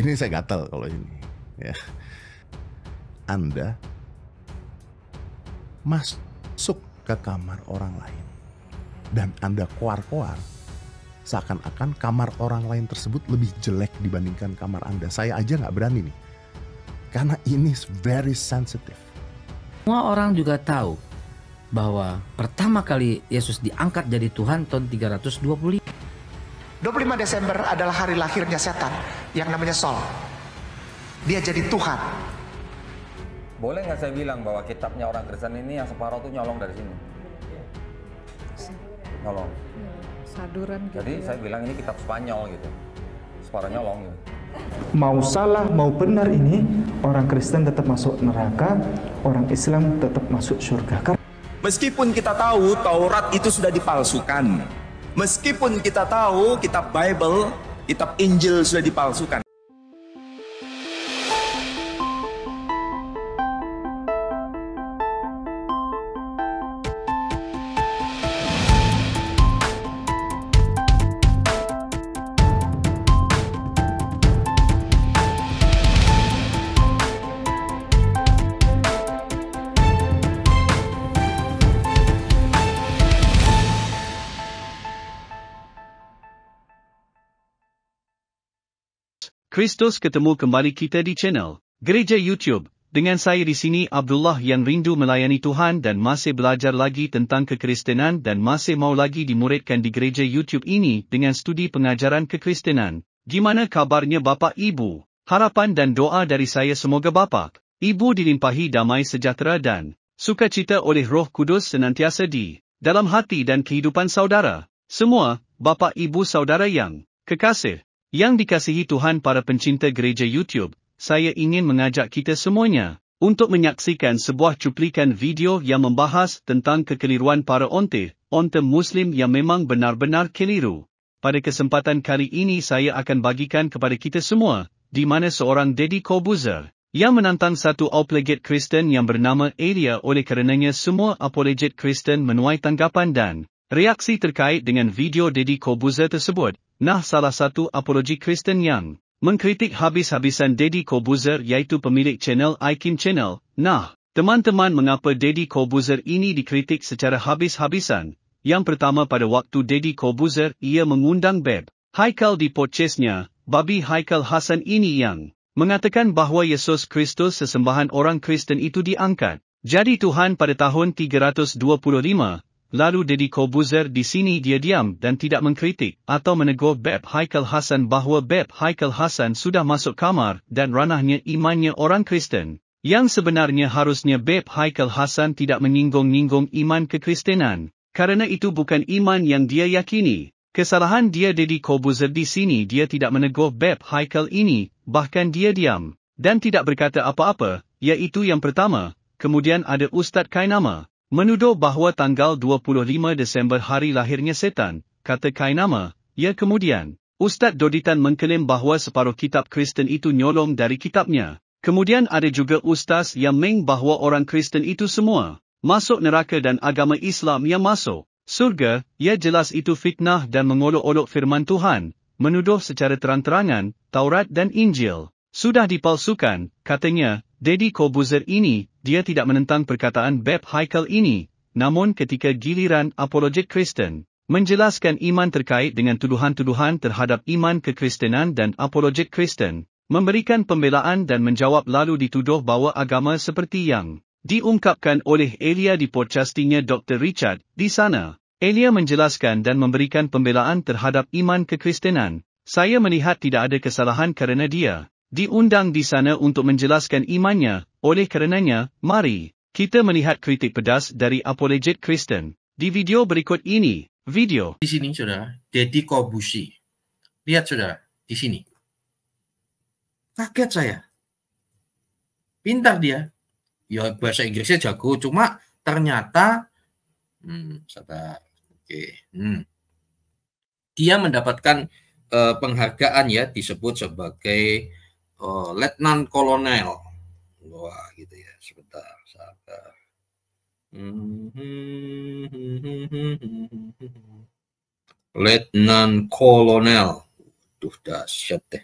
ini saya gatel kalau ini ya anda masuk ke kamar orang lain dan anda keluar-keluar seakan-akan kamar orang lain tersebut lebih jelek dibandingkan kamar anda saya aja nggak berani nih karena ini very sensitive semua orang juga tahu bahwa pertama kali Yesus diangkat jadi Tuhan tahun 325 25 Desember adalah hari lahirnya setan yang namanya Sol. Dia jadi Tuhan. Boleh nggak saya bilang bahwa kitabnya orang Kristen ini yang separuh tuh nyolong dari sini? Nyolong. Saduran gitu Jadi ya. saya bilang ini kitab Spanyol gitu. Separuh nyolong gitu. Mau salah mau benar ini orang Kristen tetap masuk neraka, orang Islam tetap masuk surga. Meskipun kita tahu Taurat itu sudah dipalsukan, meskipun kita tahu kitab Bible kitab Injil sudah dipalsukan. Kristus ketemu kembali kita di channel Gereja YouTube. Dengan saya di sini Abdullah yang rindu melayani Tuhan dan masih belajar lagi tentang kekristenan dan masih mau lagi dimuridkan di gereja YouTube ini dengan studi pengajaran kekristenan. Gimana kabarnya bapa Ibu? Harapan dan doa dari saya semoga bapa, Ibu dilimpahi damai sejahtera dan sukacita oleh Roh Kudus senantiasa di dalam hati dan kehidupan saudara. Semua, bapa Ibu saudara yang kekasih. Yang dikasihi Tuhan para pencinta gereja YouTube, saya ingin mengajak kita semuanya untuk menyaksikan sebuah cuplikan video yang membahas tentang kekeliruan para onte, onte Muslim yang memang benar-benar keliru. Pada kesempatan kali ini saya akan bagikan kepada kita semua, di mana seorang Daddy Corbuzier yang menantang satu apologet Kristen yang bernama Elia oleh kerananya semua apologet Kristen menuai tanggapan dan reaksi terkait dengan video Daddy Corbuzier tersebut, Nah salah satu apologi Kristen Yang, mengkritik habis-habisan Deddy Corbuzier iaitu pemilik channel iKim Channel, Nah, teman-teman mengapa Deddy Corbuzier ini dikritik secara habis-habisan? Yang pertama pada waktu Deddy Corbuzier ia mengundang Beb, Haikal di podcastnya, Babi Haikal Hasan ini yang, mengatakan bahawa Yesus Kristus sesembahan orang Kristen itu diangkat. Jadi Tuhan pada tahun 325, lalu Deddy Corbuzier di sini dia diam dan tidak mengkritik atau menegur Beb Haikal Hasan bahawa Beb Haikal Hasan sudah masuk kamar dan ranahnya imannya orang Kristen. Yang sebenarnya harusnya Beb Haikal Hasan tidak menyinggung-nyinggung iman kekristenan, kerana itu bukan iman yang dia yakini. Kesalahan dia Deddy Corbuzier di sini dia tidak menegur Beb Haikal ini, bahkan dia diam, dan tidak berkata apa-apa, iaitu yang pertama, kemudian ada Ustaz Kainama. Menuduh bahawa tanggal 25 Desember hari lahirnya setan, kata Kainama, ia kemudian. Ustaz Doditan mengklaim bahawa separuh kitab Kristen itu nyolong dari kitabnya. Kemudian ada juga Ustaz yang meng bahawa orang Kristen itu semua masuk neraka dan agama Islam yang masuk surga, ia jelas itu fitnah dan mengolok-olok firman Tuhan, menuduh secara terang-terangan, Taurat dan Injil. Sudah dipalsukan, katanya, Deddy Corbuzier ini, dia tidak menentang perkataan Beb Heikel ini, namun ketika giliran apologet Kristen, menjelaskan iman terkait dengan tuduhan-tuduhan terhadap iman kekristenan dan apologet Kristen, memberikan pembelaan dan menjawab lalu dituduh bahawa agama seperti yang diungkapkan oleh Elia di podcastingnya Dr. Richard, di sana, Elia menjelaskan dan memberikan pembelaan terhadap iman kekristenan, saya melihat tidak ada kesalahan kerana dia, diundang di sana untuk menjelaskan imannya, oleh karenanya, mari, kita melihat kritik pedas dari apologet Kristen. Di video berikut ini, video. Di sini saudara, Deddy Kobusi. Lihat saudara, di sini. Kaget saya. Pintar dia. Ya bahasa Inggrisnya jago, cuma ternyata, hmm, oke, hmm. dia mendapatkan uh, penghargaan ya disebut sebagai oh, letnan kolonel. Wah, gitu ya. Sebentar, sabar. Letnan Kolonel. tuh dahsyat deh.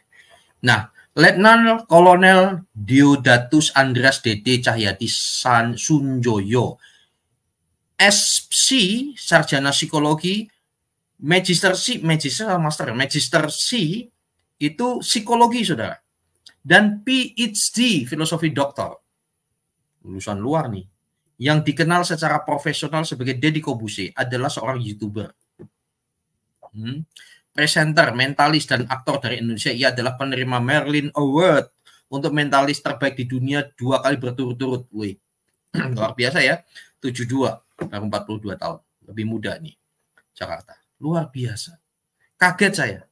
Nah, Letnan Kolonel Diodatus Andreas Dede Cahyati San Sunjoyo. SC Sarjana Psikologi Magister C, Magister Master, Magister C itu psikologi saudara dan PhD filosofi doktor. Lulusan luar nih. Yang dikenal secara profesional sebagai Deddy Kobuse adalah seorang YouTuber. Hmm. Presenter, mentalis, dan aktor dari Indonesia. Ia adalah penerima Merlin Award untuk mentalis terbaik di dunia dua kali berturut-turut. luar biasa ya. 72, baru 42 tahun. Lebih muda nih, Jakarta. Luar biasa. Kaget saya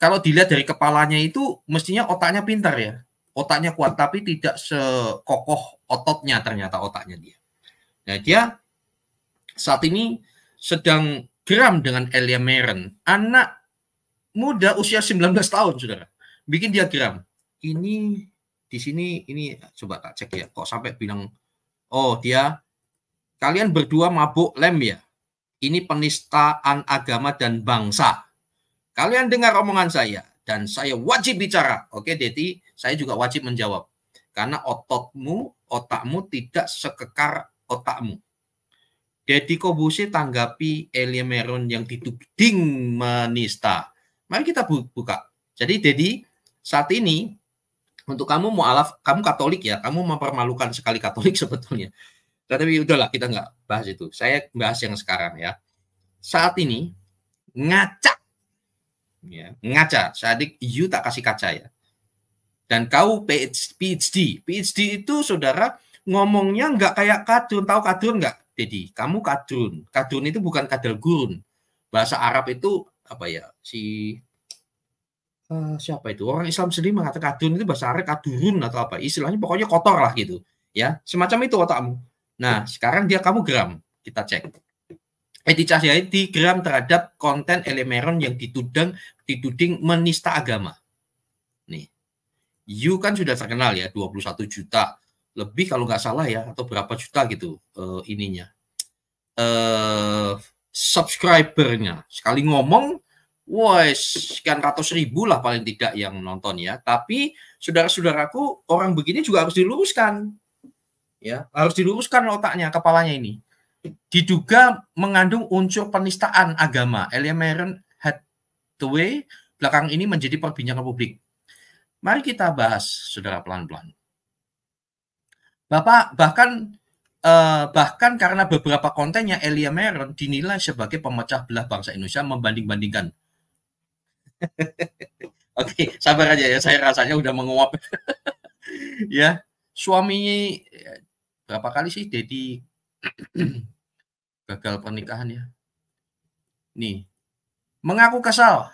kalau dilihat dari kepalanya itu mestinya otaknya pintar ya. Otaknya kuat tapi tidak sekokoh ototnya ternyata otaknya dia. Nah, dia saat ini sedang geram dengan Elia Meren, anak muda usia 19 tahun, Saudara. Bikin dia geram. Ini di sini ini coba tak cek ya, kok sampai bilang oh dia kalian berdua mabuk lem ya. Ini penistaan agama dan bangsa Kalian dengar omongan saya dan saya wajib bicara. Oke, Deti, saya juga wajib menjawab. Karena ototmu, otakmu tidak sekekar otakmu. Deddy Kobuse tanggapi Elie Meron yang dituding menista. Mari kita buka. Jadi Deddy, saat ini untuk kamu mualaf, kamu Katolik ya, kamu mempermalukan sekali Katolik sebetulnya. Tapi udahlah kita nggak bahas itu. Saya bahas yang sekarang ya. Saat ini ngacak ya. Ngaca, Sadik, you tak kasih kaca ya. Dan kau PhD, PhD itu saudara ngomongnya nggak kayak kadun tahu kadun nggak? jadi kamu kadun kadun itu bukan kadal gun Bahasa Arab itu apa ya? Si uh, siapa itu? Orang Islam sendiri mengatakan kadun itu bahasa Arab kadurun atau apa? Istilahnya pokoknya kotor lah gitu. Ya, semacam itu otakmu. Nah, sekarang dia kamu geram. Kita cek etika syariat digeram terhadap konten elemeron yang ditudang dituding menista agama. Nih. You kan sudah terkenal ya 21 juta lebih kalau nggak salah ya atau berapa juta gitu uh, ininya. uh, subscribernya. Sekali ngomong woi sekian ratus ribu lah paling tidak yang nonton ya. Tapi saudara-saudaraku orang begini juga harus diluruskan. Ya, harus diluruskan otaknya, kepalanya ini diduga mengandung unsur penistaan agama. Elia Hathaway belakang ini menjadi perbincangan publik. Mari kita bahas, saudara pelan-pelan. Bapak bahkan eh, bahkan karena beberapa kontennya Elia Meron dinilai sebagai pemecah belah bangsa Indonesia membanding-bandingkan. Oke, sabar aja ya, saya rasanya udah menguap. ya, suami eh, berapa kali sih Dedi gagal pernikahan ya. Nih, mengaku kesal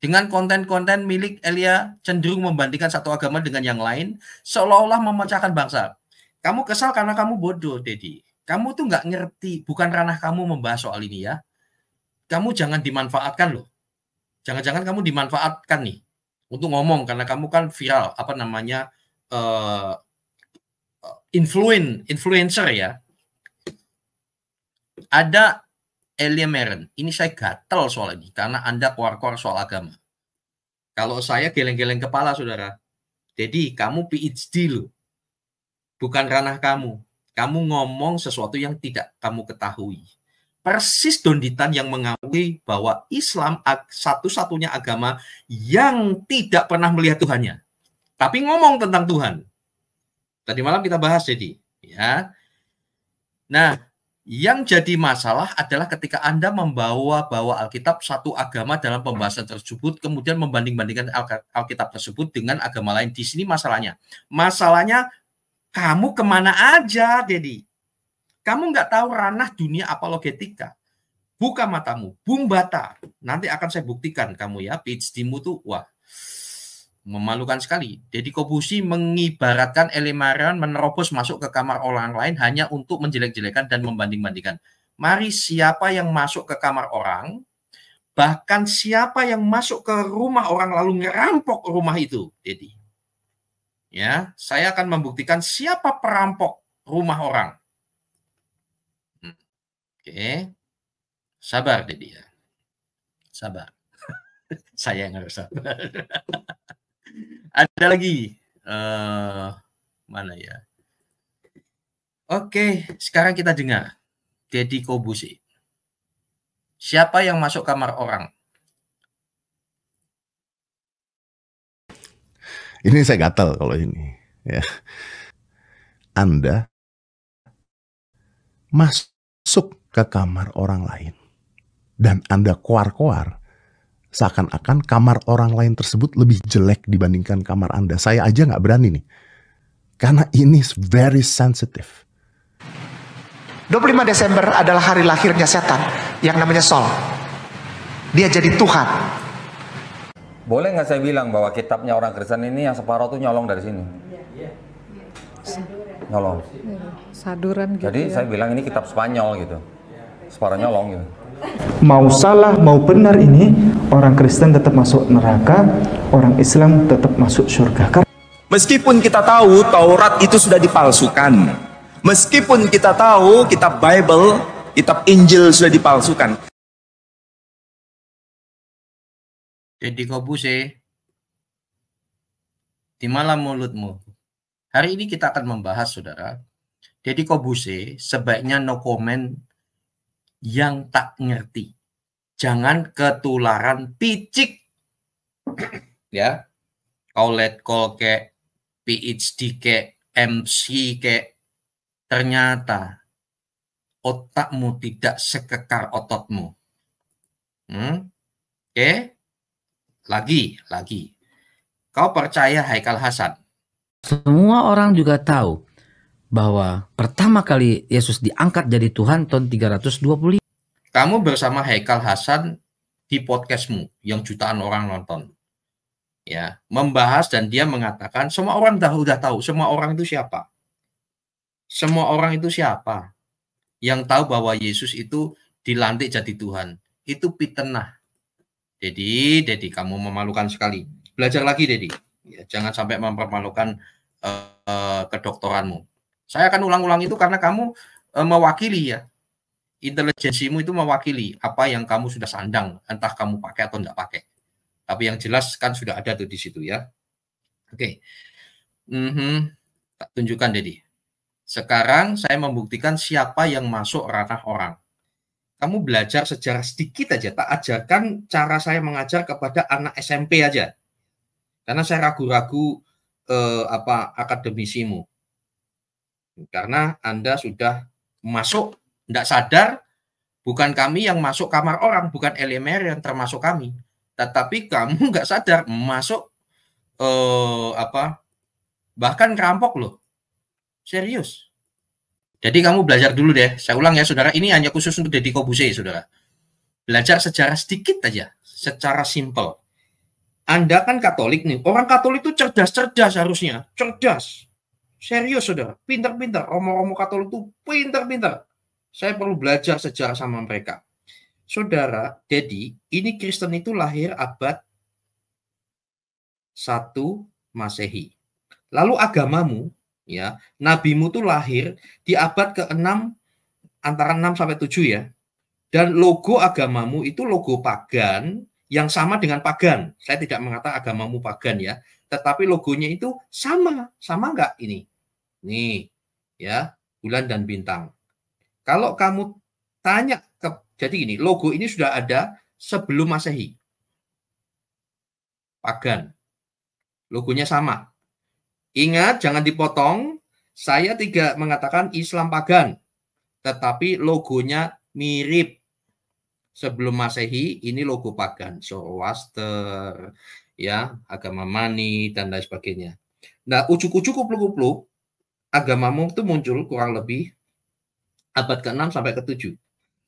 dengan konten-konten milik Elia cenderung membandingkan satu agama dengan yang lain, seolah-olah memecahkan bangsa. Kamu kesal karena kamu bodoh, Dedi. Kamu tuh nggak ngerti, bukan ranah kamu membahas soal ini ya. Kamu jangan dimanfaatkan loh. Jangan-jangan kamu dimanfaatkan nih untuk ngomong karena kamu kan viral apa namanya uh, influen influencer ya ada Elia Meren. Ini saya gatel soal ini karena Anda keluar-keluar soal agama. Kalau saya geleng-geleng kepala, saudara. Jadi kamu PhD lo, Bukan ranah kamu. Kamu ngomong sesuatu yang tidak kamu ketahui. Persis Donditan yang mengakui bahwa Islam satu-satunya agama yang tidak pernah melihat Tuhannya. Tapi ngomong tentang Tuhan. Tadi malam kita bahas jadi. ya. Nah, yang jadi masalah adalah ketika Anda membawa-bawa Alkitab satu agama dalam pembahasan tersebut, kemudian membanding-bandingkan Alkitab tersebut dengan agama lain. Di sini masalahnya. Masalahnya kamu kemana aja, Dedi. Kamu nggak tahu ranah dunia apologetika. Buka matamu, bumbata. Nanti akan saya buktikan kamu ya, PhD-mu tuh, wah, memalukan sekali. Deddy Kobusi mengibaratkan Marion menerobos masuk ke kamar orang lain hanya untuk menjelek-jelekan dan membanding-bandingkan. Mari siapa yang masuk ke kamar orang, bahkan siapa yang masuk ke rumah orang lalu ngerampok rumah itu, Deddy. Ya, saya akan membuktikan siapa perampok rumah orang. Hmm, oke. Sabar, Deddy ya. Sabar. saya yang harus sabar. Ada lagi uh, mana ya? Oke, sekarang kita dengar Deddy Kobusi. Siapa yang masuk kamar orang? Ini saya gatal kalau ini. Ya. Anda masuk ke kamar orang lain dan Anda koar-koar seakan-akan kamar orang lain tersebut lebih jelek dibandingkan kamar Anda. Saya aja nggak berani nih. Karena ini very sensitive. 25 Desember adalah hari lahirnya setan yang namanya Sol. Dia jadi Tuhan. Boleh nggak saya bilang bahwa kitabnya orang Kristen ini yang separuh tuh nyolong dari sini? Iya. Nyolong. Saduran gitu Jadi ya. saya bilang ini kitab Spanyol gitu. Separuh nyolong gitu. Mau salah mau benar ini orang Kristen tetap masuk neraka, orang Islam tetap masuk surga. Meskipun kita tahu Taurat itu sudah dipalsukan, meskipun kita tahu kitab Bible, kitab Injil sudah dipalsukan. Jadi Kobuse, di malam mulutmu. Hari ini kita akan membahas, saudara, Deddy Kobuse sebaiknya no comment yang tak ngerti jangan ketularan picik. ya. kau kol ke, PhD ke, MC ke. Ternyata otakmu tidak sekekar ototmu. Hmm? Oke. Okay. Lagi, lagi. Kau percaya Haikal Hasan? Semua orang juga tahu bahwa pertama kali Yesus diangkat jadi Tuhan tahun 325 kamu bersama Haikal Hasan di podcastmu yang jutaan orang nonton. Ya, membahas dan dia mengatakan semua orang dah udah tahu semua orang itu siapa. Semua orang itu siapa? Yang tahu bahwa Yesus itu dilantik jadi Tuhan. Itu fitnah. jadi, Dedi, kamu memalukan sekali. Belajar lagi, Dedi. Ya, jangan sampai mempermalukan uh, uh, kedoktoranmu. Saya akan ulang-ulang itu karena kamu uh, mewakili ya intelijensimu itu mewakili apa yang kamu sudah sandang, entah kamu pakai atau enggak pakai. Tapi yang jelas kan sudah ada tuh di situ ya. Oke. Okay. Mm -hmm. tunjukkan Dedi. Sekarang saya membuktikan siapa yang masuk ranah orang. Kamu belajar sejarah sedikit aja, tak ajarkan cara saya mengajar kepada anak SMP aja. Karena saya ragu-ragu eh, apa akademisimu. Karena Anda sudah masuk tidak sadar, bukan kami yang masuk kamar orang, bukan LMR yang termasuk kami. Tetapi kamu nggak sadar masuk eh, apa bahkan kerampok loh. Serius. Jadi kamu belajar dulu deh. Saya ulang ya saudara, ini hanya khusus untuk Deddy Kobuse saudara. Belajar secara sedikit aja, secara simpel. Anda kan Katolik nih. Orang Katolik itu cerdas-cerdas harusnya. Cerdas. Serius, saudara. Pinter-pinter. Romo-romo Katolik itu pinter-pinter. Saya perlu belajar sejarah sama mereka. Saudara, jadi ini Kristen itu lahir abad 1 Masehi. Lalu agamamu, ya, nabimu itu lahir di abad ke-6 antara 6 sampai 7 ya. Dan logo agamamu itu logo pagan yang sama dengan pagan. Saya tidak mengatakan agamamu pagan ya, tetapi logonya itu sama, sama enggak ini? Nih, ya, bulan dan bintang. Kalau kamu tanya ke jadi ini logo ini sudah ada sebelum Masehi. Pagan. Logonya sama. Ingat jangan dipotong. Saya tidak mengatakan Islam pagan, tetapi logonya mirip. Sebelum Masehi ini logo pagan, Zoroaster, ya, agama Mani dan lain sebagainya. Nah, ujuk-ujuk kupluk-kupluk agamamu itu muncul kurang lebih abad ke-6 sampai ke-7.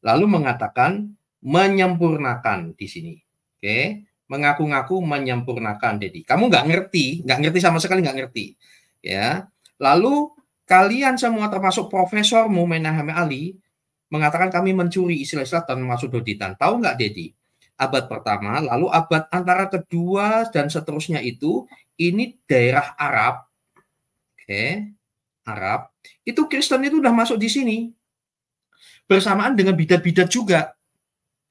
Lalu mengatakan menyempurnakan di sini. Oke, mengaku-ngaku menyempurnakan Dedi. Kamu nggak ngerti, nggak ngerti sama sekali nggak ngerti. Ya. Lalu kalian semua termasuk profesormu Menahame Ali mengatakan kami mencuri istilah-istilah termasuk doditan. Tahu nggak Dedi? Abad pertama, lalu abad antara kedua dan seterusnya itu ini daerah Arab. Oke, okay. Arab. Itu Kristen itu udah masuk di sini bersamaan dengan bidat-bidat juga.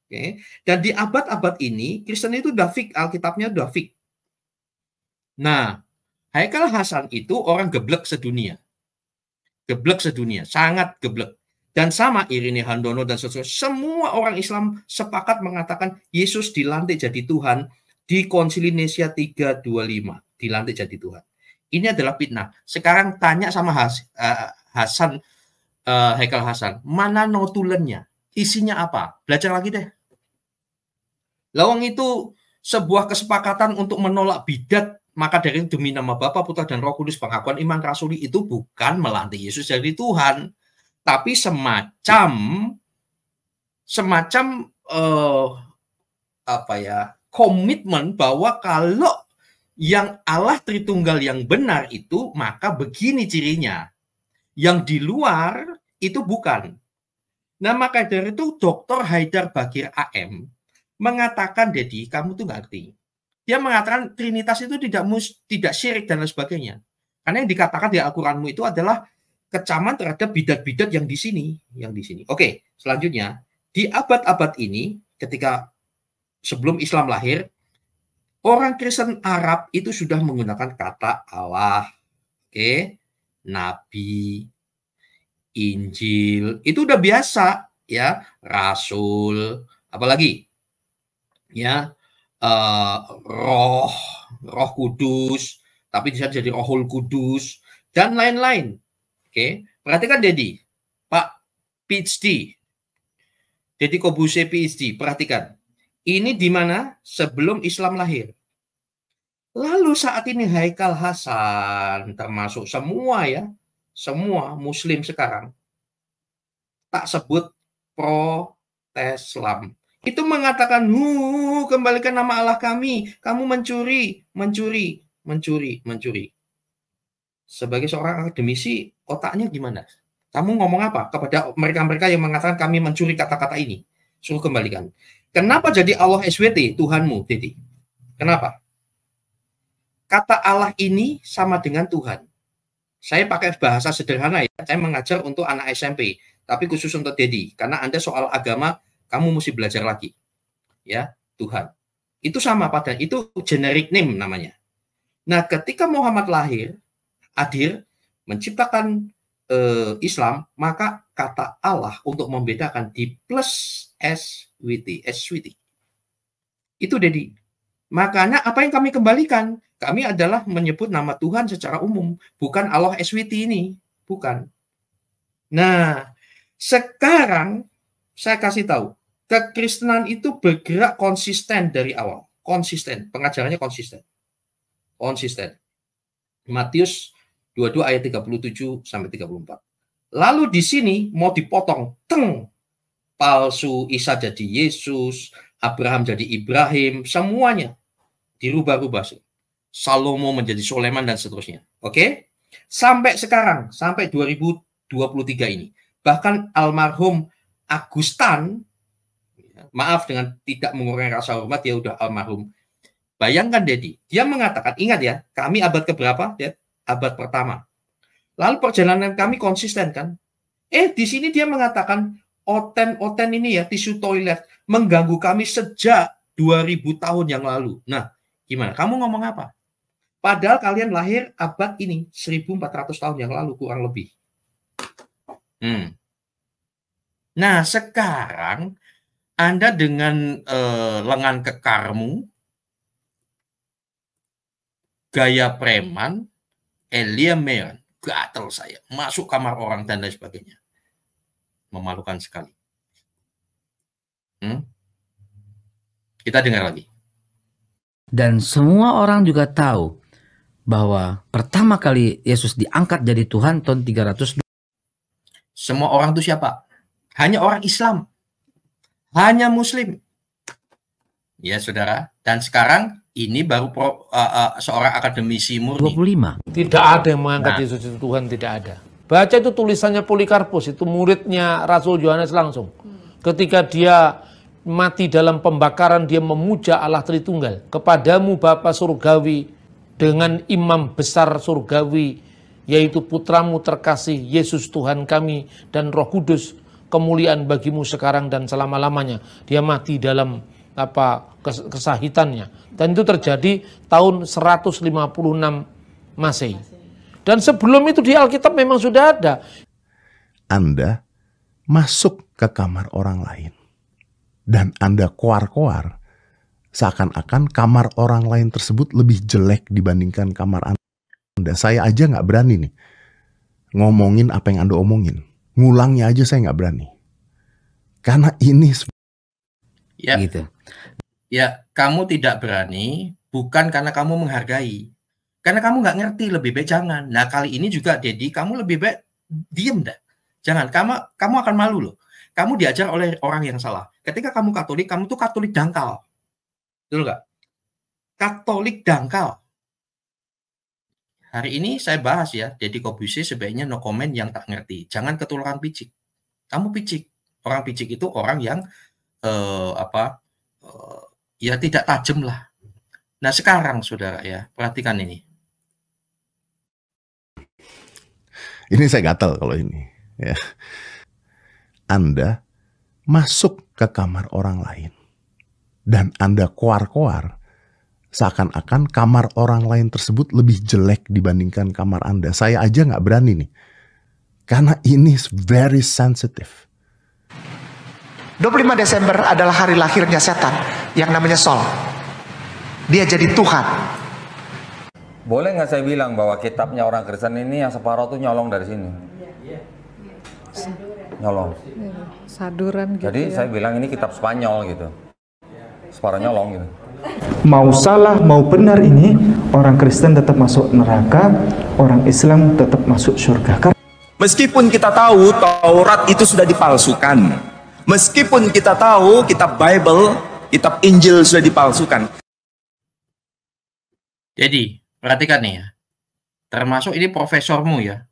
Oke. Dan di abad-abad ini Kristen itu dafik, Alkitabnya dafik. Nah, Haikal Hasan itu orang geblek sedunia. Geblek sedunia, sangat geblek. Dan sama Irini Handono dan sesuai, semua orang Islam sepakat mengatakan Yesus dilantik jadi Tuhan di Konsili Nesia 325, dilantik jadi Tuhan. Ini adalah fitnah. Sekarang tanya sama eh, Hasan uh, Haikal Hasan. Mana notulennya? Isinya apa? Belajar lagi deh. Lawang itu sebuah kesepakatan untuk menolak bidat maka dari itu demi nama Bapa, Putra dan Roh Kudus pengakuan iman rasuli itu bukan melantik Yesus dari Tuhan, tapi semacam semacam uh, apa ya komitmen bahwa kalau yang Allah Tritunggal yang benar itu maka begini cirinya. Yang di luar itu bukan. Nah maka dari itu Dr. Haidar Bagir AM mengatakan Dedi kamu tuh ngerti. Dia mengatakan Trinitas itu tidak mus, tidak syirik dan lain sebagainya. Karena yang dikatakan di Al-Quranmu itu adalah kecaman terhadap bidat-bidat yang di sini, yang di sini. Oke, selanjutnya di abad-abad ini ketika sebelum Islam lahir, orang Kristen Arab itu sudah menggunakan kata Allah, oke, Nabi, Injil, itu udah biasa ya, rasul, apalagi ya uh, roh, roh kudus, tapi bisa jadi rohul kudus dan lain-lain. Oke, perhatikan Dedi, Pak PhD, Dedi Kobuse PhD, perhatikan. Ini di mana sebelum Islam lahir. Lalu saat ini Haikal Hasan termasuk semua ya semua muslim sekarang tak sebut proteslam. Itu mengatakan, "Hu, kembalikan nama Allah kami. Kamu mencuri, mencuri, mencuri, mencuri." Sebagai seorang akademisi, otaknya gimana? Kamu ngomong apa kepada mereka-mereka yang mengatakan kami mencuri kata-kata ini? Suruh kembalikan. Kenapa jadi Allah SWT, Tuhanmu, Titi? Kenapa? Kata Allah ini sama dengan Tuhan. Saya pakai bahasa sederhana ya, saya mengajar untuk anak SMP, tapi khusus untuk Dedi, karena Anda soal agama, kamu mesti belajar lagi. Ya, Tuhan. Itu sama pada, itu generic name namanya. Nah, ketika Muhammad lahir, hadir, menciptakan e, Islam, maka kata Allah untuk membedakan di plus SWT, SWT. Itu Dedi. Makanya apa yang kami kembalikan? Kami adalah menyebut nama Tuhan secara umum, bukan Allah SWT ini, bukan. Nah, sekarang saya kasih tahu, kekristenan itu bergerak konsisten dari awal, konsisten, pengajarannya konsisten. Konsisten. Matius 22 ayat 37 sampai 34. Lalu di sini mau dipotong, teng, palsu, Isa jadi Yesus, Abraham jadi Ibrahim, semuanya dirubah-rubah sih. Salomo menjadi Soleman dan seterusnya. Oke? Okay? Sampai sekarang, sampai 2023 ini. Bahkan almarhum Agustan, ya, maaf dengan tidak mengurangi rasa hormat, dia udah almarhum. Bayangkan Dedi, dia mengatakan, ingat ya, kami abad keberapa? Ya, abad pertama. Lalu perjalanan kami konsisten kan? Eh, di sini dia mengatakan oten-oten ini ya, tisu toilet, mengganggu kami sejak 2000 tahun yang lalu. Nah, gimana? Kamu ngomong apa? Padahal kalian lahir abad ini 1400 tahun yang lalu kurang lebih. Hmm. Nah, sekarang Anda dengan eh, lengan kekarmu, gaya preman, Eliamean, gatel saya, masuk kamar orang dan lain sebagainya. Memalukan sekali. Hmm? Kita dengar lagi. Dan semua orang juga tahu bahwa pertama kali Yesus diangkat jadi Tuhan tahun 300 semua orang itu siapa? Hanya orang Islam. Hanya muslim. Ya, Saudara. Dan sekarang ini baru pro, uh, uh, seorang akademisi murni. 25. Tidak ada yang mengangkat nah. Yesus itu Tuhan, tidak ada. Baca itu tulisannya Polikarpus, itu muridnya Rasul Yohanes langsung. Hmm. Ketika dia mati dalam pembakaran, dia memuja Allah Tritunggal. Kepadamu Bapa Surgawi, dengan imam besar surgawi yaitu putramu terkasih Yesus Tuhan kami dan Roh Kudus kemuliaan bagimu sekarang dan selama-lamanya dia mati dalam apa kesahitannya dan itu terjadi tahun 156 Masehi dan sebelum itu di Alkitab memang sudah ada Anda masuk ke kamar orang lain dan Anda koar-koar seakan-akan kamar orang lain tersebut lebih jelek dibandingkan kamar Anda. Saya aja nggak berani nih ngomongin apa yang Anda omongin. Ngulangnya aja saya nggak berani. Karena ini ya. gitu. Ya, kamu tidak berani bukan karena kamu menghargai. Karena kamu nggak ngerti, lebih baik jangan. Nah, kali ini juga Dedi, kamu lebih baik diem dah. Jangan, kamu kamu akan malu loh. Kamu diajar oleh orang yang salah. Ketika kamu Katolik, kamu tuh Katolik dangkal Betul nggak? Katolik dangkal. Hari ini saya bahas ya, jadi Kobusi sebaiknya no comment yang tak ngerti. Jangan ketularan picik. Kamu picik. Orang picik itu orang yang eh, apa eh, ya tidak tajam lah. Nah sekarang saudara ya, perhatikan ini. Ini saya gatel kalau ini. Ya. Anda masuk ke kamar orang lain dan Anda koar-koar, seakan-akan kamar orang lain tersebut lebih jelek dibandingkan kamar Anda. Saya aja nggak berani nih. Karena ini very sensitive. 25 Desember adalah hari lahirnya setan yang namanya Sol. Dia jadi Tuhan. Boleh nggak saya bilang bahwa kitabnya orang Kristen ini yang separuh tuh nyolong dari sini? Iya. Nyolong. Iya, saduran gitu. Jadi ya. saya bilang ini kitab Spanyol gitu suaranya long gitu. Mau salah mau benar ini orang Kristen tetap masuk neraka, orang Islam tetap masuk surga. Meskipun kita tahu Taurat itu sudah dipalsukan, meskipun kita tahu kitab Bible, kitab Injil sudah dipalsukan. Jadi perhatikan nih ya, termasuk ini profesormu ya,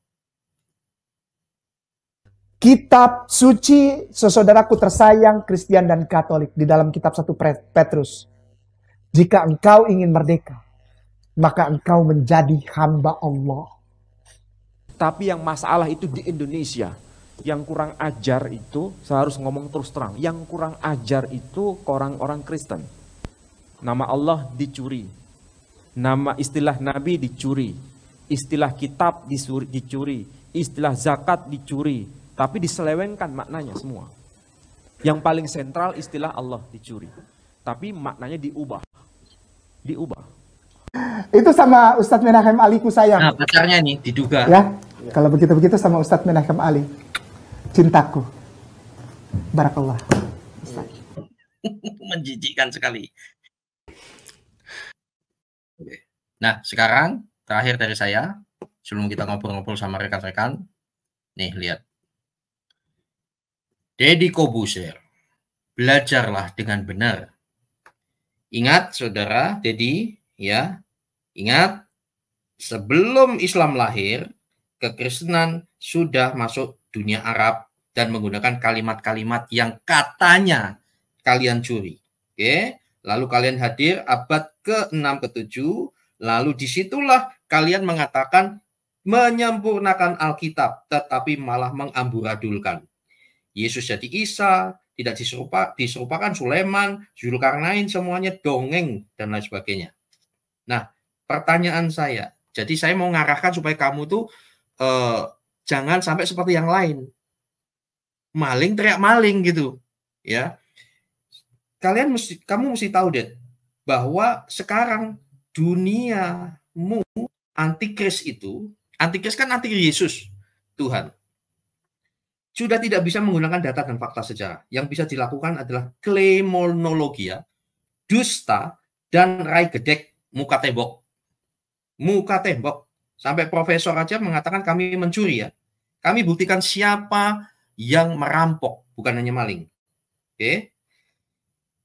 kitab suci saudaraku tersayang Kristen dan Katolik di dalam kitab 1 Petrus. Jika engkau ingin merdeka, maka engkau menjadi hamba Allah. Tapi yang masalah itu di Indonesia, yang kurang ajar itu, saya harus ngomong terus terang, yang kurang ajar itu orang-orang Kristen. Nama Allah dicuri, nama istilah Nabi dicuri, istilah kitab dicuri, istilah zakat dicuri, tapi diselewengkan maknanya semua. Yang paling sentral istilah Allah dicuri. Tapi maknanya diubah. Diubah. Itu sama Ustadz Menahem Ali ku sayang. Nah, pacarnya nih diduga. Ya, ya. kalau begitu-begitu sama Ustadz Menahem Ali. Cintaku. Barakallah. Menjijikan sekali. Nah, sekarang terakhir dari saya, sebelum kita ngobrol-ngobrol sama rekan-rekan, nih lihat Deddy Kobuser, belajarlah dengan benar. Ingat saudara Deddy, ya, ingat sebelum Islam lahir, kekristenan sudah masuk dunia Arab dan menggunakan kalimat-kalimat yang katanya kalian curi. Oke, lalu kalian hadir abad ke-6 ke-7, lalu disitulah kalian mengatakan menyempurnakan Alkitab, tetapi malah mengamburadulkan. Yesus jadi Isa, tidak diserupa, diserupakan Sulaiman, Zulkarnain semuanya dongeng dan lain sebagainya. Nah, pertanyaan saya, jadi saya mau ngarahkan supaya kamu tuh eh, jangan sampai seperti yang lain. Maling teriak maling gitu, ya. Kalian mesti kamu mesti tahu deh bahwa sekarang duniamu antikris itu, antikris kan anti Yesus Tuhan sudah tidak bisa menggunakan data dan fakta sejarah. Yang bisa dilakukan adalah klemonologia, ya. dusta, dan rai gedek muka tembok. Muka tembok. Sampai profesor aja mengatakan kami mencuri ya. Kami buktikan siapa yang merampok, bukan hanya maling. Oke.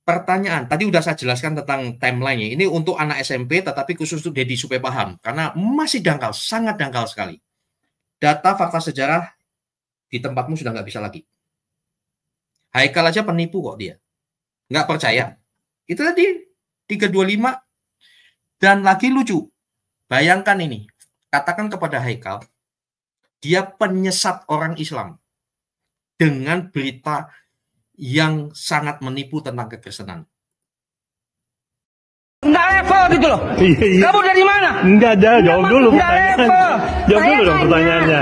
Pertanyaan, tadi udah saya jelaskan tentang timeline -nya. Ini untuk anak SMP, tetapi khusus untuk Dedi supaya paham. Karena masih dangkal, sangat dangkal sekali. Data fakta sejarah di tempatmu sudah nggak bisa lagi. Haikal aja penipu kok dia. Nggak percaya. Itu tadi 325. Dan lagi lucu. Bayangkan ini. Katakan kepada Haikal. Dia penyesat orang Islam. Dengan berita yang sangat menipu tentang kekristenan. Enggak level gitu loh. Iya, iya. Kamu dari mana? Enggak ada, jawab dulu. Enggak level. Jawab dulu dong pertanyaannya.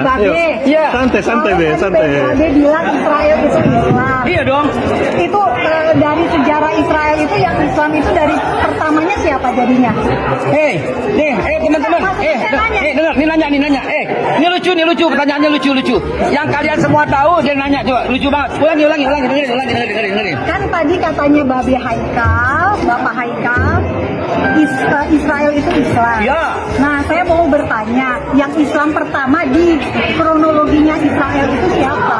Iya. Santai, santai, Be, santai. Dia bilang Israel itu Islam. Iya dong. Itu eh, dari sejarah Israel itu yang Islam itu dari pertamanya siapa jadinya? Hei, nih, eh teman-teman, eh, eh dengar, nih nanya, nih nanya, eh, ini lucu, nih lucu, pertanyaannya lucu, lucu. Yang kalian semua tahu dia nanya, coba lucu banget. Ulangi, ulangi, ulangi, dengerin, ulangi, dengerin, dengerin. Kan tadi katanya Babi Haikal, Bapak Haikal, Israel itu Islam. Ya. Nah, saya mau bertanya, yang Islam pertama di kronologinya Israel itu siapa?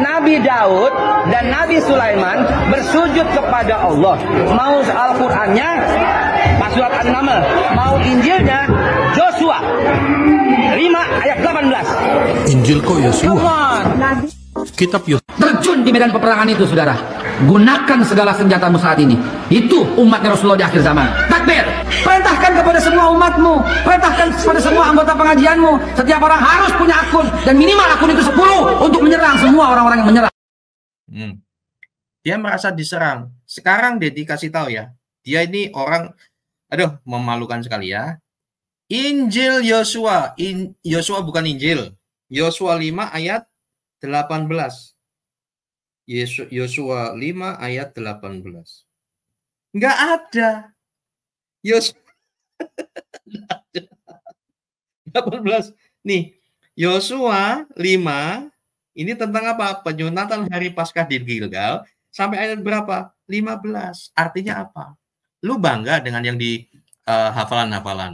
Nabi Daud dan Nabi Sulaiman bersujud kepada Allah. Mau Al-Qur'annya surat An-Naml, mau Injilnya Joshua 5 ayat 18. Injil kok Yosua? Kitab Yosua. Terjun di medan peperangan itu, saudara. Gunakan segala senjatamu saat ini. Itu umatnya Rasulullah di akhir zaman. Takbir. Perintahkan kepada semua umatmu. Perintahkan kepada semua anggota pengajianmu. Setiap orang harus punya akun. Dan minimal akun itu 10 untuk menyerang semua orang-orang yang menyerang. Hmm. Dia merasa diserang. Sekarang dia kasih tahu ya. Dia ini orang, aduh memalukan sekali ya. Injil Yosua. In, Yosua bukan Injil. Yosua 5 ayat 18 Yosua 5 ayat 18. Enggak ada. Yosua 18. Nih, Yosua 5 ini tentang apa? Penyunatan hari Paskah di Gilgal sampai ayat berapa? 15. Artinya apa? Lu bangga dengan yang di hafalan eh, hafalan-hafalan.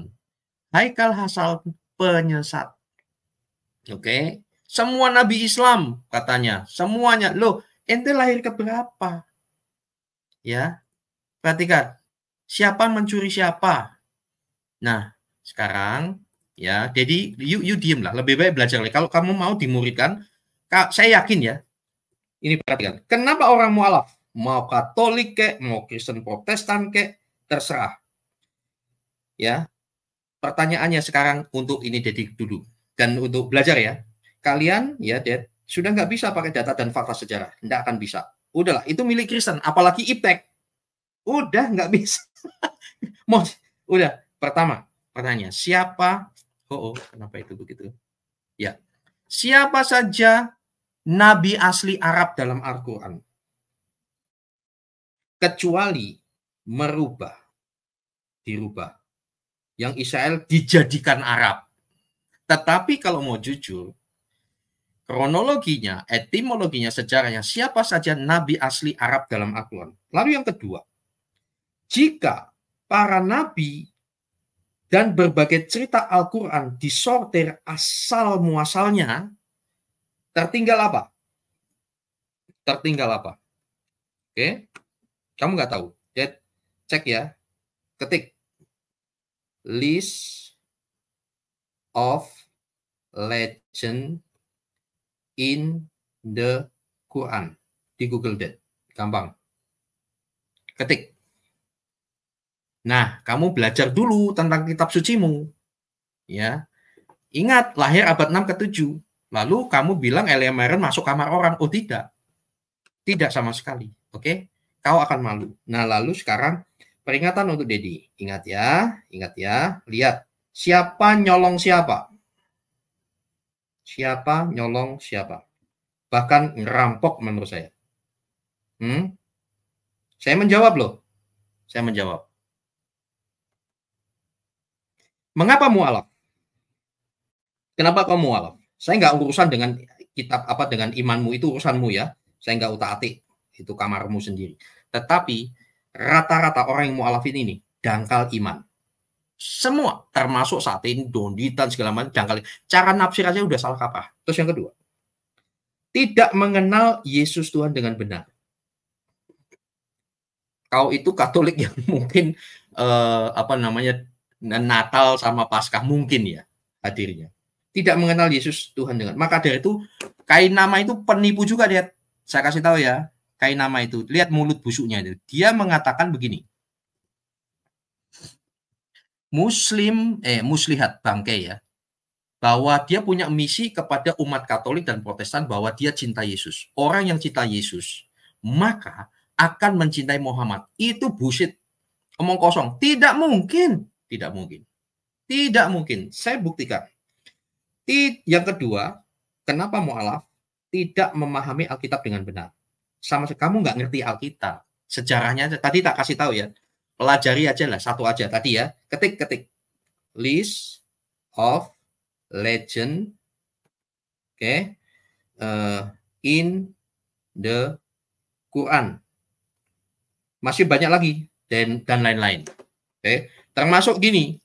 Haikal hasal penyesat. Oke. Okay? Semua nabi Islam katanya, semuanya. Loh, ente lahir ke berapa, Ya, perhatikan. Siapa mencuri siapa? Nah, sekarang ya, jadi yuk, yuk diem lah. Lebih baik belajar lagi. Kalau kamu mau dimuridkan, saya yakin ya, ini perhatikan. Kenapa orang mualaf? Mau Katolik kek, mau Kristen Protestan kek, terserah. Ya, pertanyaannya sekarang untuk ini dedik dulu dan untuk belajar ya. Kalian ya, Dad, sudah nggak bisa pakai data dan fakta sejarah, nggak akan bisa. Udahlah, itu milik Kristen, apalagi iptek. Udah nggak bisa. Mau, udah. Pertama, pertanyaan siapa? Oh, oh, kenapa itu begitu? Ya, siapa saja nabi asli Arab dalam Al-Quran? Kecuali merubah, dirubah. Yang Israel dijadikan Arab. Tetapi kalau mau jujur, kronologinya, etimologinya, sejarahnya, siapa saja nabi asli Arab dalam Al-Quran. Lalu yang kedua, jika para nabi dan berbagai cerita Al-Quran disortir asal muasalnya, tertinggal apa? Tertinggal apa? Oke, kamu nggak tahu. Cek, ya, ketik list of legend in the Quran di Google That. Gampang. Ketik. Nah, kamu belajar dulu tentang kitab sucimu. Ya. Ingat lahir abad 6 ke 7. Lalu kamu bilang LMR masuk kamar orang. Oh, tidak. Tidak sama sekali. Oke. Okay? Kau akan malu. Nah, lalu sekarang peringatan untuk Dedi. Ingat ya, ingat ya. Lihat siapa nyolong siapa. Siapa nyolong siapa. Bahkan ngerampok menurut saya. Hmm? Saya menjawab loh. Saya menjawab. Mengapa mualaf? Kenapa kau mualaf? Saya nggak urusan dengan kitab apa dengan imanmu itu urusanmu ya. Saya nggak utak atik itu kamarmu sendiri. Tetapi rata-rata orang yang mualaf ini dangkal iman semua termasuk saat ini donditan segala macam jangkali cara nafsirannya udah salah kaprah terus yang kedua tidak mengenal Yesus Tuhan dengan benar kau itu Katolik yang mungkin eh, apa namanya Natal sama Paskah mungkin ya hadirnya tidak mengenal Yesus Tuhan dengan maka dari itu kain nama itu penipu juga lihat saya kasih tahu ya kain nama itu lihat mulut busuknya itu dia mengatakan begini muslim eh muslihat bangke ya bahwa dia punya misi kepada umat Katolik dan Protestan bahwa dia cinta Yesus. Orang yang cinta Yesus maka akan mencintai Muhammad. Itu bullshit. Omong kosong. Tidak mungkin. Tidak mungkin. Tidak mungkin. Saya buktikan. Yang kedua, kenapa mu'alaf tidak memahami Alkitab dengan benar? Sama kamu nggak ngerti Alkitab. Sejarahnya tadi tak kasih tahu ya pelajari aja lah satu aja tadi ya. Ketik-ketik list of legend oke okay, uh, eh, in the Quran. Masih banyak lagi dan dan lain-lain. Oke, okay. termasuk gini.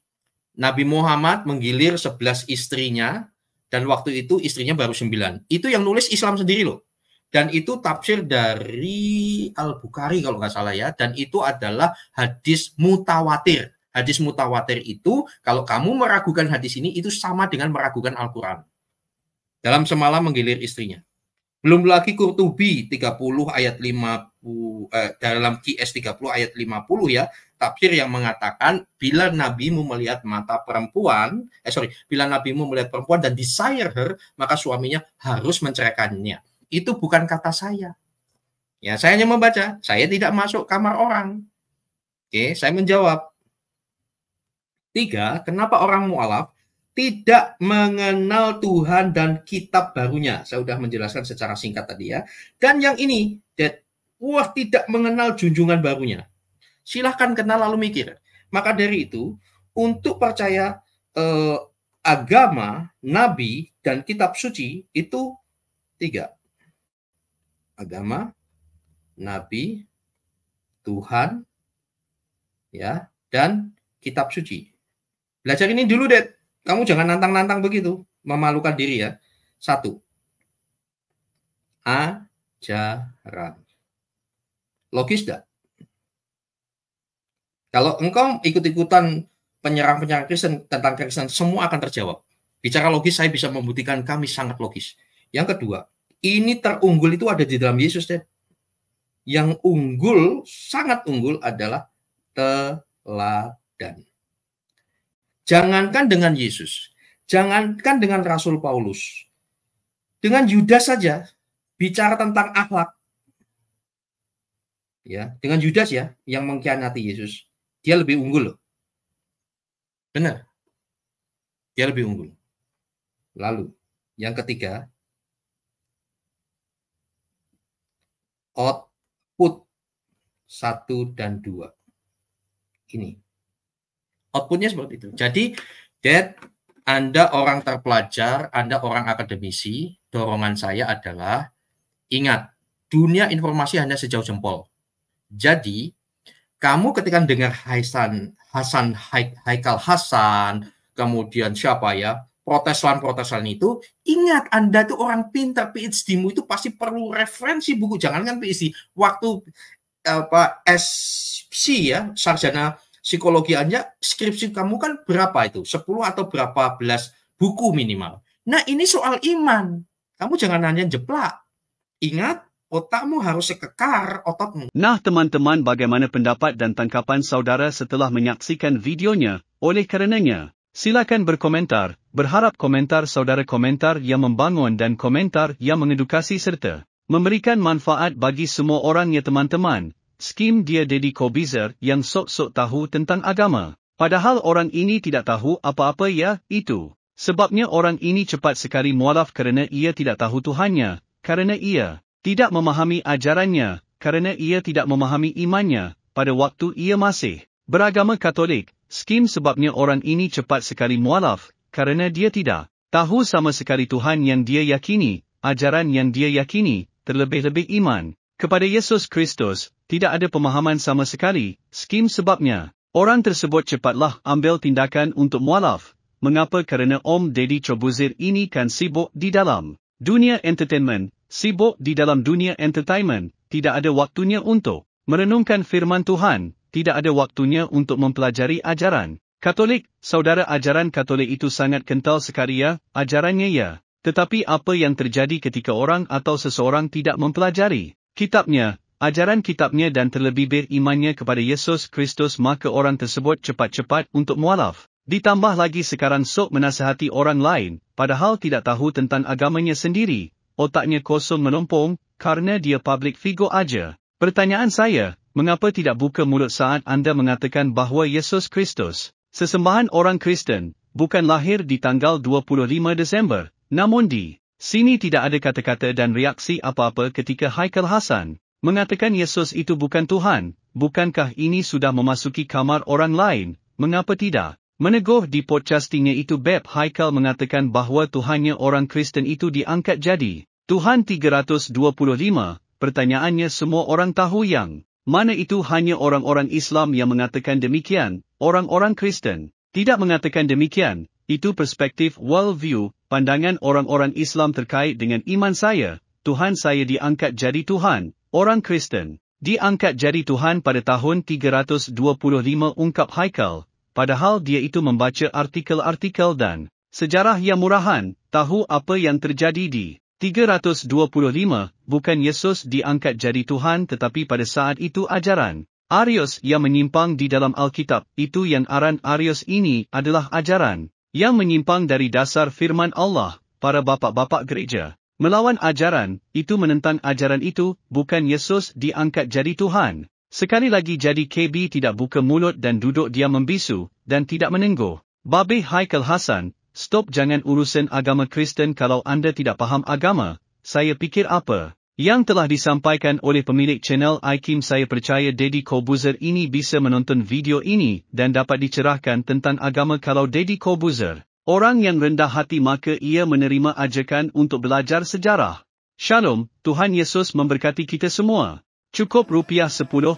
Nabi Muhammad menggilir sebelas istrinya dan waktu itu istrinya baru sembilan Itu yang nulis Islam sendiri loh dan itu tafsir dari Al-Bukhari kalau nggak salah ya dan itu adalah hadis mutawatir hadis mutawatir itu kalau kamu meragukan hadis ini itu sama dengan meragukan Al-Quran dalam semalam menggilir istrinya belum lagi Qurtubi 30 ayat 50 eh, dalam QS 30 ayat 50 ya, tafsir yang mengatakan bila nabimu melihat mata perempuan, eh sorry, bila nabimu melihat perempuan dan desire her, maka suaminya harus menceraikannya itu bukan kata saya. Ya, saya hanya membaca. Saya tidak masuk kamar orang. Oke, saya menjawab. Tiga, kenapa orang mualaf tidak mengenal Tuhan dan kitab barunya? Saya sudah menjelaskan secara singkat tadi ya. Dan yang ini, that, wah tidak mengenal junjungan barunya. Silahkan kenal lalu mikir. Maka dari itu, untuk percaya eh, agama, nabi, dan kitab suci itu tiga agama, nabi, Tuhan, ya, dan kitab suci. Belajar ini dulu, Dek. Kamu jangan nantang-nantang begitu, memalukan diri ya. Satu, ajaran. Logis tidak? Kalau engkau ikut-ikutan penyerang-penyerang Kristen tentang Kristen, semua akan terjawab. Bicara logis, saya bisa membuktikan kami sangat logis. Yang kedua, ini terunggul itu ada di dalam Yesus dan yang unggul sangat unggul adalah teladan. Jangankan dengan Yesus, jangankan dengan Rasul Paulus, dengan Yudas saja bicara tentang akhlak. Ya, dengan Yudas ya yang mengkhianati Yesus, dia lebih unggul loh. Benar. Dia lebih unggul. Lalu, yang ketiga, output 1 dan 2. Ini. Outputnya seperti itu. Jadi, that Anda orang terpelajar, Anda orang akademisi, dorongan saya adalah ingat, dunia informasi hanya sejauh jempol. Jadi, kamu ketika dengar Hasan, Hasan Haikal Hasan, kemudian siapa ya, Protesan-protesan itu, ingat Anda tuh orang pintar, PhD-mu itu pasti perlu referensi buku. jangan kan PhD, waktu apa SC ya, sarjana psikologi Anda, skripsi kamu kan berapa itu? 10 atau berapa belas buku minimal. Nah, ini soal iman. Kamu jangan hanya jeplak. Ingat, otakmu harus sekekar ototmu. Nah, teman-teman, bagaimana pendapat dan tangkapan saudara setelah menyaksikan videonya? Oleh karenanya, Silakan berkomentar, berharap komentar saudara komentar yang membangun dan komentar yang mengedukasi serta memberikan manfaat bagi semua orang ya teman-teman. Skim dia Deddy Kobizer yang sok-sok tahu tentang agama. Padahal orang ini tidak tahu apa-apa ya, itu. Sebabnya orang ini cepat sekali mualaf kerana ia tidak tahu Tuhannya, kerana ia tidak memahami ajarannya, kerana ia tidak memahami imannya, pada waktu ia masih beragama Katolik, skim sebabnya orang ini cepat sekali mualaf, kerana dia tidak tahu sama sekali Tuhan yang dia yakini, ajaran yang dia yakini, terlebih-lebih iman. Kepada Yesus Kristus, tidak ada pemahaman sama sekali, skim sebabnya. Orang tersebut cepatlah ambil tindakan untuk mualaf. Mengapa kerana Om Deddy Chobuzir ini kan sibuk di dalam dunia entertainment, sibuk di dalam dunia entertainment, tidak ada waktunya untuk merenungkan firman Tuhan, tidak ada waktunya untuk mempelajari ajaran. Katolik, saudara ajaran Katolik itu sangat kental sekali ya, ajarannya ya. Tetapi apa yang terjadi ketika orang atau seseorang tidak mempelajari kitabnya, ajaran kitabnya dan terlebih berimannya kepada Yesus Kristus maka orang tersebut cepat-cepat untuk mualaf. Ditambah lagi sekarang sok menasehati orang lain, padahal tidak tahu tentang agamanya sendiri, otaknya kosong menumpung, karena dia public figure aja. Pertanyaan saya, mengapa tidak buka mulut saat anda mengatakan bahawa Yesus Kristus, sesembahan orang Kristen, bukan lahir di tanggal 25 Disember, namun di sini tidak ada kata-kata dan reaksi apa-apa ketika Haikal Hasan mengatakan Yesus itu bukan Tuhan, bukankah ini sudah memasuki kamar orang lain, mengapa tidak? Meneguh di podcastingnya itu Beb Haikal mengatakan bahawa Tuhannya orang Kristen itu diangkat jadi Tuhan 325, pertanyaannya semua orang tahu yang mana itu hanya orang-orang Islam yang mengatakan demikian, orang-orang Kristen tidak mengatakan demikian, itu perspektif world view, pandangan orang-orang Islam terkait dengan iman saya, Tuhan saya diangkat jadi Tuhan, orang Kristen diangkat jadi Tuhan pada tahun 325 ungkap Haikal, padahal dia itu membaca artikel-artikel dan sejarah yang murahan, tahu apa yang terjadi di 325, bukan Yesus diangkat jadi Tuhan tetapi pada saat itu ajaran. Arius yang menyimpang di dalam Alkitab, itu yang aran Arius ini adalah ajaran. Yang menyimpang dari dasar firman Allah, para bapa-bapa gereja. Melawan ajaran, itu menentang ajaran itu, bukan Yesus diangkat jadi Tuhan. Sekali lagi jadi KB tidak buka mulut dan duduk dia membisu, dan tidak menengguh. Babi Haikal Hasan, Stop jangan urusan agama Kristen kalau anda tidak paham agama, saya pikir apa yang telah disampaikan oleh pemilik channel iKim saya percaya Deddy Kobuzer ini bisa menonton video ini dan dapat dicerahkan tentang agama kalau Deddy Kobuzer. Orang yang rendah hati maka ia menerima ajakan untuk belajar sejarah. Shalom, Tuhan Yesus memberkati kita semua. Cukup rupiah 10,000.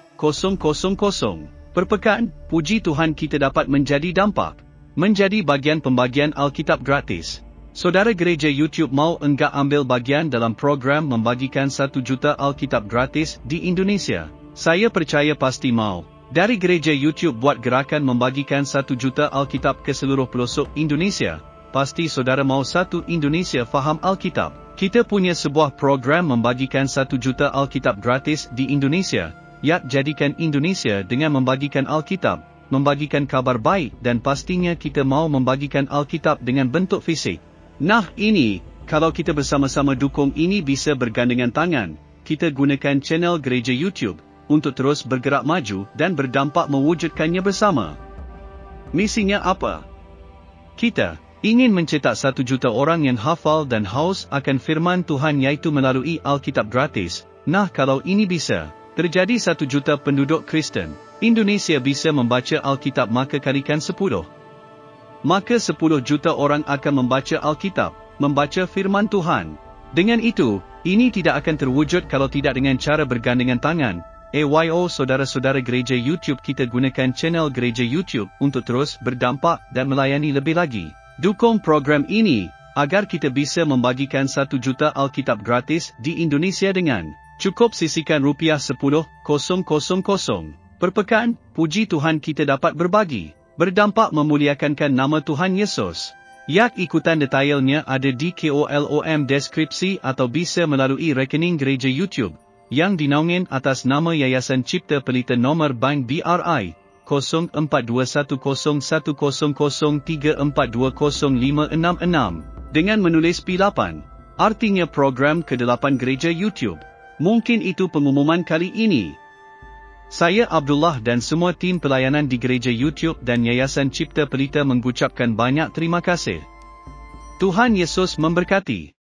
Perpekan, puji Tuhan kita dapat menjadi dampak menjadi bagian pembagian Alkitab gratis. Saudara gereja YouTube mau enggak ambil bagian dalam program membagikan 1 juta Alkitab gratis di Indonesia? Saya percaya pasti mau. Dari gereja YouTube buat gerakan membagikan 1 juta Alkitab ke seluruh pelosok Indonesia, pasti saudara mau satu Indonesia faham Alkitab. Kita punya sebuah program membagikan 1 juta Alkitab gratis di Indonesia, yak jadikan Indonesia dengan membagikan Alkitab membagikan kabar baik dan pastinya kita mau membagikan Alkitab dengan bentuk fisik. Nah ini, kalau kita bersama-sama dukung ini bisa bergandengan tangan, kita gunakan channel gereja YouTube untuk terus bergerak maju dan berdampak mewujudkannya bersama. Misinya apa? Kita ingin mencetak satu juta orang yang hafal dan haus akan firman Tuhan yaitu melalui Alkitab gratis. Nah kalau ini bisa, terjadi satu juta penduduk Kristen, Indonesia bisa membaca Alkitab maka kalikan sepuluh. Maka sepuluh juta orang akan membaca Alkitab, membaca firman Tuhan. Dengan itu, ini tidak akan terwujud kalau tidak dengan cara bergandengan tangan. AYO saudara-saudara gereja YouTube kita gunakan channel gereja YouTube untuk terus berdampak dan melayani lebih lagi. Dukung program ini agar kita bisa membagikan satu juta Alkitab gratis di Indonesia dengan Cukup sisikan rupiah sepuluh, kosong kosong kosong. Perpekan, puji Tuhan kita dapat berbagi, berdampak memuliakankan nama Tuhan Yesus. Yak ikutan detailnya ada di KOLOM deskripsi atau bisa melalui rekening gereja YouTube yang dinaungin atas nama Yayasan Cipta Pelita Nomor Bank BRI 0421100034205566 dengan menulis P8, artinya program ke-8 gereja YouTube mungkin itu pengumuman kali ini. Saya Abdullah dan semua tim pelayanan di gereja YouTube dan Yayasan Cipta Pelita mengucapkan banyak terima kasih. Tuhan Yesus memberkati.